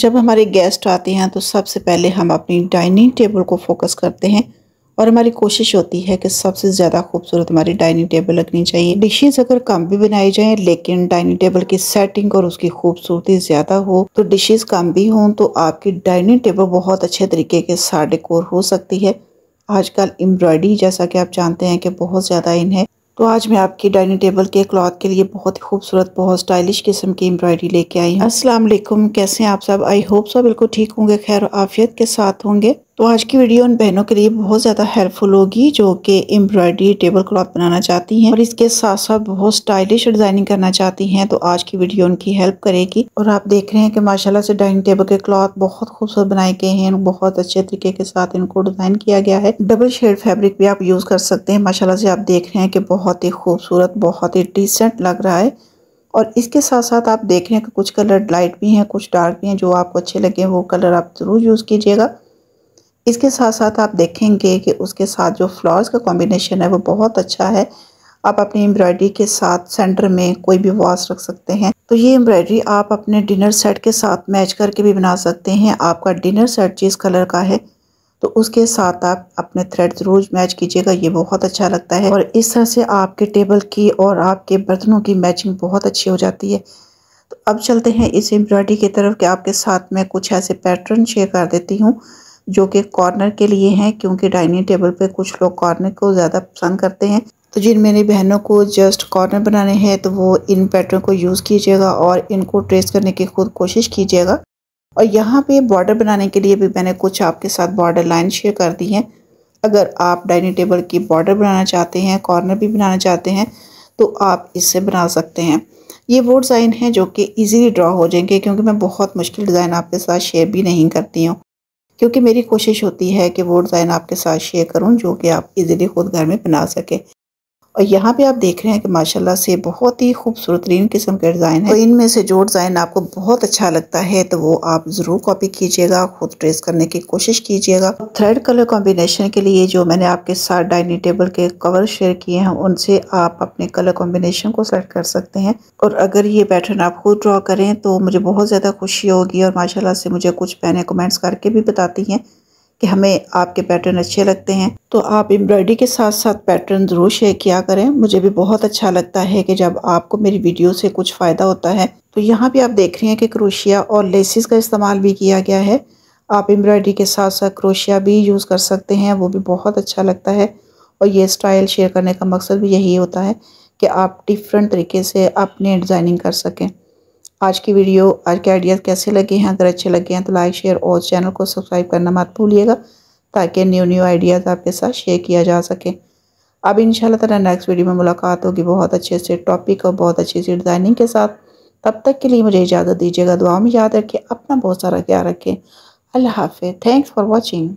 जब हमारे गेस्ट आते हैं तो सबसे पहले हम अपनी डाइनिंग टेबल को फोकस करते हैं और हमारी कोशिश होती है कि सबसे ज़्यादा खूबसूरत हमारी डाइनिंग टेबल लगनी चाहिए डिशेज़ अगर कम भी बनाई जाएं लेकिन डाइनिंग टेबल की सेटिंग और उसकी खूबसूरती ज़्यादा हो तो डिशेज़ कम भी हों तो आपकी डाइनिंग टेबल बहुत अच्छे तरीके के साथ डेकोर हो सकती है आजकल एम्ब्रॉयडरी जैसा कि आप जानते हैं कि बहुत ज़्यादा इन है तो आज मैं आपकी डाइनिंग टेबल के क्लॉथ के लिए बहुत ही खूबसूरत बहुत स्टाइलिश किस्म की एम्ब्रॉयडरी लेके आई हूँ अस्सलाम वालेकुम कैसे हैं आप सब आई होप सब बिल्कुल ठीक होंगे खैर आफियत के साथ होंगे तो आज की वीडियो उन बहनों के लिए बहुत ज़्यादा हेल्पफुल होगी जो कि एम्ब्रॉयडरी टेबल क्लॉथ बनाना चाहती हैं और इसके साथ साथ बहुत स्टाइलिश डिज़ाइनिंग करना चाहती हैं तो आज की वीडियो उनकी हेल्प करेगी और आप देख रहे हैं कि माशाल्लाह से डाइनिंग टेबल के क्लॉथ बहुत खूबसूरत बनाए गए हैं बहुत अच्छे तरीके के साथ इनको डिज़ाइन किया गया है डबल शेड फैब्रिक भी आप यूज़ कर सकते हैं माशाला से आप देख रहे हैं कि बहुत ही खूबसूरत बहुत ही डिसेंट लग रहा है और इसके साथ साथ आप देख रहे हैं कि कुछ कलर लाइट भी हैं कुछ डार्क भी हैं जो आपको अच्छे लगे वो कलर आप ज़रूर यूज़ कीजिएगा इसके साथ साथ आप देखेंगे कि उसके साथ जो फ्लावर्स का कॉम्बिनेशन है वो बहुत अच्छा है आप अपनी एम्ब्रॉयडरी के साथ सेंटर में कोई भी वॉस रख सकते हैं तो ये एम्ब्रॉयडरी आप अपने डिनर सेट के साथ मैच करके भी बना सकते हैं आपका डिनर सेट जिस कलर का है तो उसके साथ आप अपने थ्रेड ज़रूर मैच कीजिएगा ये बहुत अच्छा लगता है और इस तरह से आपके टेबल की और आपके बर्तनों की मैचिंग बहुत अच्छी हो जाती है तो अब चलते हैं इस एम्ब्रॉयडरी की तरफ कि आपके साथ मैं कुछ ऐसे पैटर्न शेयर कर देती हूँ जो कि कॉर्नर के लिए हैं क्योंकि डाइनिंग टेबल पे कुछ लोग कॉर्नर को ज़्यादा पसंद करते हैं तो जिन मेरी बहनों को जस्ट कॉर्नर बनाने हैं तो वो इन पैटर्न को यूज़ कीजिएगा और इनको ट्रेस करने की खुद कोशिश कीजिएगा और यहाँ पे बॉर्डर बनाने के लिए भी मैंने कुछ आपके साथ बॉर्डर लाइन शेयर कर दी हैं अगर आप डाइनिंग टेबल की बॉर्डर बनाना चाहते हैं कॉर्नर भी बनाना चाहते हैं तो आप इससे बना सकते हैं ये वो डिज़ाइन है जो कि इजीली ड्रॉ हो जाएंगे क्योंकि मैं बहुत मुश्किल डिज़ाइन आपके साथ शेयर भी नहीं करती हूँ क्योंकि मेरी कोशिश होती है कि वो डिज़ाइन आपके साथ शेयर करूं जो कि आप इजीली खुद घर में बना सकें और यहाँ पे आप देख रहे हैं कि माशाल्लाह से बहुत ही खूबसूरत तरीन किस्म के डिज़ाइन है तो इनमें से जो डिज़ाइन आपको बहुत अच्छा लगता है तो वो आप ज़रूर कॉपी कीजिएगा खुद ट्रेस करने की कोशिश कीजिएगा थ्रेड कलर कॉम्बिनेशन के लिए जो मैंने आपके साथ डाइनिंग टेबल के कवर शेयर किए हैं उनसे आप अपने कलर कॉम्बिनेशन को सेलेक्ट कर सकते हैं और अगर ये पैटर्न आप खुद ड्रॉ करें तो मुझे बहुत ज़्यादा खुशी होगी और माशाला से मुझे कुछ पहने कमेंट्स करके भी बताती हैं कि हमें आपके पैटर्न अच्छे लगते हैं तो आप एम्ब्रॉयडरी के साथ साथ पैटर्न ज़रूर शेयर किया करें मुझे भी बहुत अच्छा लगता है कि जब आपको मेरी वीडियो से कुछ फ़ायदा होता है तो यहाँ भी आप देख रहे हैं कि क्रोशिया और लेसिस का इस्तेमाल भी किया गया है आप एम्ब्रॉयडरी के साथ साथ क्रोशिया भी यूज़ कर सकते हैं वो भी बहुत अच्छा लगता है और ये स्टाइल शेयर करने का मकसद भी यही होता है कि आप डिफरेंट तरीके से अपने डिज़ाइनिंग कर सकें आज की वीडियो आज के आइडियाज़ कैसे लगे हैं अगर अच्छे लगे हैं तो लाइक शेयर और चैनल को सब्सक्राइब करना मत भूलिएगा ताकि न्यू न्यू आइडियाज़ आपके साथ शेयर किया जा सके अब इन शाला नेक्स्ट वीडियो में मुलाकात होगी बहुत अच्छे से टॉपिक और बहुत अच्छी सी डिज़ाइनिंग के साथ तब तक के लिए मुझे इजाज़त दीजिएगा दुआ में याद रखें अपना बहुत सारा ख्याल रखें अल्लाह हाफि थैंक्स फॉर वॉचिंग